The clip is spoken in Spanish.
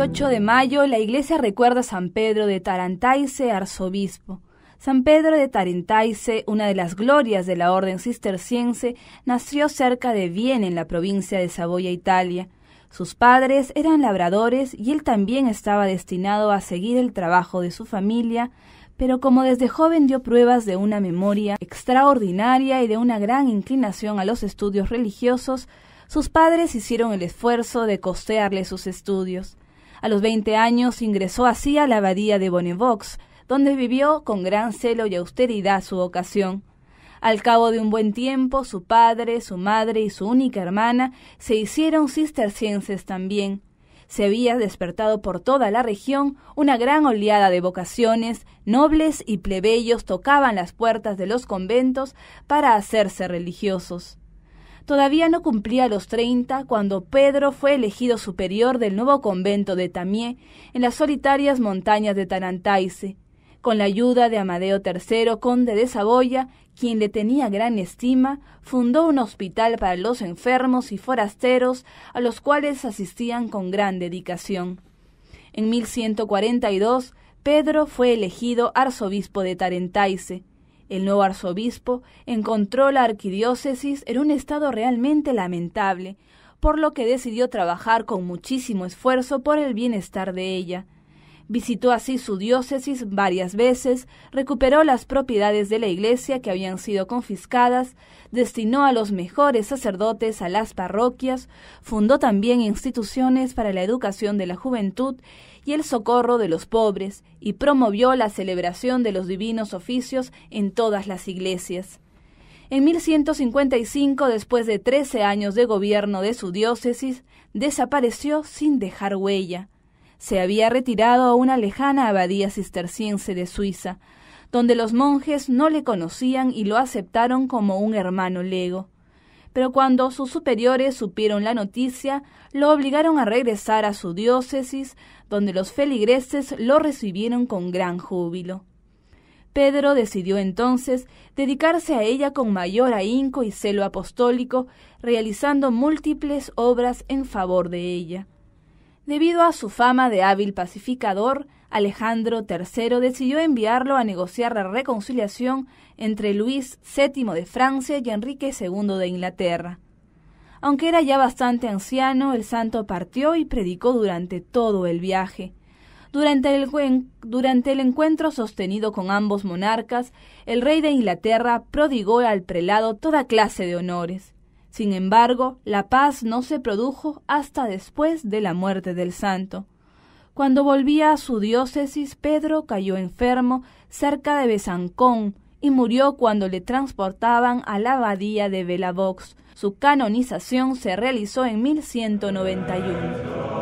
8 de mayo la iglesia recuerda a San Pedro de Tarantaise arzobispo. San Pedro de Tarantaise, una de las glorias de la orden cisterciense, nació cerca de Viena en la provincia de Saboya, Italia. Sus padres eran labradores y él también estaba destinado a seguir el trabajo de su familia, pero como desde joven dio pruebas de una memoria extraordinaria y de una gran inclinación a los estudios religiosos, sus padres hicieron el esfuerzo de costearle sus estudios. A los 20 años ingresó así a la abadía de Bonnevox, donde vivió con gran celo y austeridad su vocación. Al cabo de un buen tiempo, su padre, su madre y su única hermana se hicieron cistercienses también. Se había despertado por toda la región una gran oleada de vocaciones, nobles y plebeyos tocaban las puertas de los conventos para hacerse religiosos. Todavía no cumplía los 30 cuando Pedro fue elegido superior del nuevo convento de Tamie en las solitarias montañas de Tarantaise, con la ayuda de Amadeo III, conde de Saboya, quien le tenía gran estima, fundó un hospital para los enfermos y forasteros a los cuales asistían con gran dedicación. En 1142, Pedro fue elegido arzobispo de Tarentaise, el nuevo arzobispo encontró la arquidiócesis en un estado realmente lamentable, por lo que decidió trabajar con muchísimo esfuerzo por el bienestar de ella. Visitó así su diócesis varias veces, recuperó las propiedades de la iglesia que habían sido confiscadas, destinó a los mejores sacerdotes a las parroquias, fundó también instituciones para la educación de la juventud y el socorro de los pobres, y promovió la celebración de los divinos oficios en todas las iglesias. En 1155, después de 13 años de gobierno de su diócesis, desapareció sin dejar huella se había retirado a una lejana abadía cisterciense de Suiza, donde los monjes no le conocían y lo aceptaron como un hermano lego. Pero cuando sus superiores supieron la noticia, lo obligaron a regresar a su diócesis, donde los feligreses lo recibieron con gran júbilo. Pedro decidió entonces dedicarse a ella con mayor ahínco y celo apostólico, realizando múltiples obras en favor de ella. Debido a su fama de hábil pacificador, Alejandro III decidió enviarlo a negociar la reconciliación entre Luis VII de Francia y Enrique II de Inglaterra. Aunque era ya bastante anciano, el santo partió y predicó durante todo el viaje. Durante el, durante el, encuentro sostenido con ambos monarcas, el rey de Inglaterra prodigó al prelado toda clase de honores. Sin embargo, la paz no se produjo hasta después de la muerte del santo. Cuando volvía a su diócesis, Pedro cayó enfermo cerca de Besancón y murió cuando le transportaban a la abadía de Velavox. Su canonización se realizó en 1191.